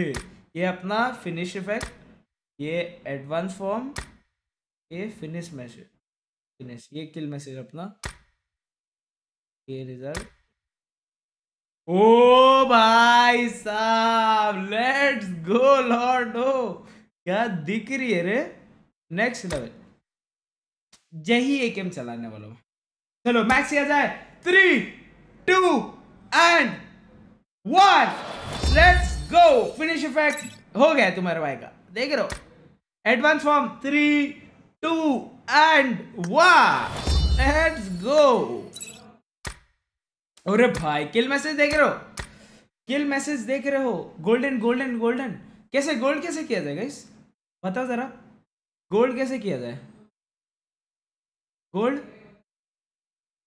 ये अपना finish effect ये एडवांस फॉर्म ये फिनिश मैसेज फिनिश ये किल मैसेज अपना ये रिजल्ट ओ भाई साहब लेट्स गो लॉर्ड हो क्या दिख रही है रे नेक्स्ट लेवल यही एक एम चलाने वालों चलो मैक्स किया जाए three two and one let's go finish effect हो गया तुम्हारे भाई का देख रहे हो advance form three two and let's go अरे भाई किल मैसेज देख रहे हो किल मैसेज देख रहे हो गोल्डन गोल्डन गोल्डन कैसे गोल्ड कैसे किया जाए गाइस बताओ जरा गोल्ड कैसे किया जाए गोल्ड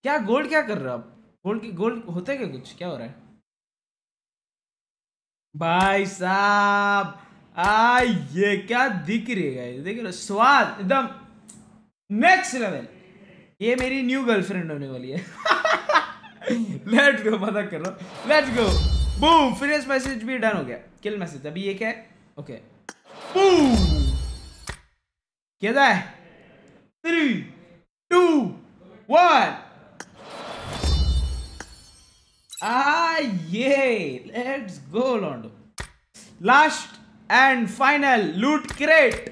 क्या गोल्ड क्या कर रहे हो आप गोल्ड की गोल्ड होता है क्या कुछ क्या हो रहा है भाई साहब आ ये क्या दिख रही है देख लो स्वाद एकदम नेक्स्ट लेवल ये मेरी न्यू गर्लफ्रेंड होने वाली है लेट गो मदद करो let go boom finish message भी डन हो गया किल मैसेज अभी ये क्या है ओके बूम क्या है three two one let's go लॉन्डो last and final loot crate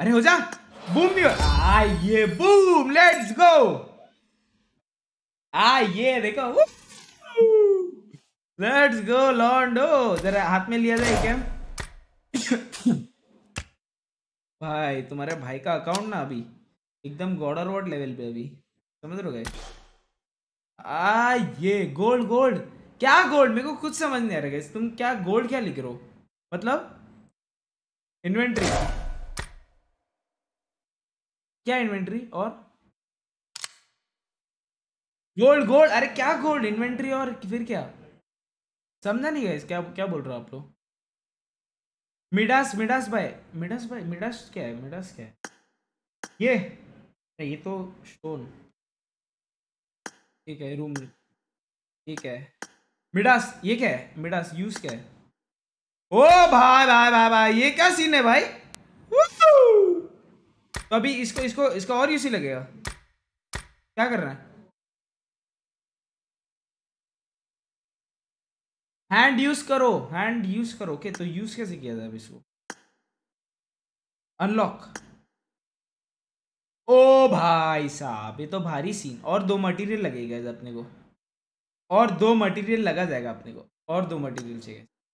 अरे हो जा बूम भी बूम लेट्स गो आइए देखो लेट्स गो लॉन्डो जरा हाथ में लिया जाए क्या भाई तुम्हारे भाई का अकाउंट ना अभी एकदम गॉडर वॉट लेवल पे अभी समझ रहे गए आ ये गोल्ड गोल्ड क्या गोल्ड मेरे को कुछ समझ नहीं आ रहा गैस तुम क्या गोल्ड क्या लिख रहे हो मतलब इन्वेंट्री क्या इन्वेंट्री और गोल्ड गोल्ड अरे क्या गोल्ड इन्वेंट्री और फिर क्या समझा नहीं गया क्या क्या बोल रहे हो आप लोग मिडास मिडास भाई मिडास भाई मिडास क्या है मिडास क्या है ये ये तो स्टोन ठीक है रूम ठीक है मिडास ये क्या है मिडास यूज क्या है ओ भाई भाई भाई भाई ये क्या सीन है भाई तो अभी इसको इसको इसको और यूसी लगेगा क्या रहा है हैंड यूज करो हैंड यूज करो ओके तो यूज कैसे किया जाए इसको अनलॉक ओ भाई साहब ये तो भारी सीन और दो मटेरियल लगेगा अपने को और दो मटेरियल लगा जाएगा अपने को और दो मटेरियल चाहिए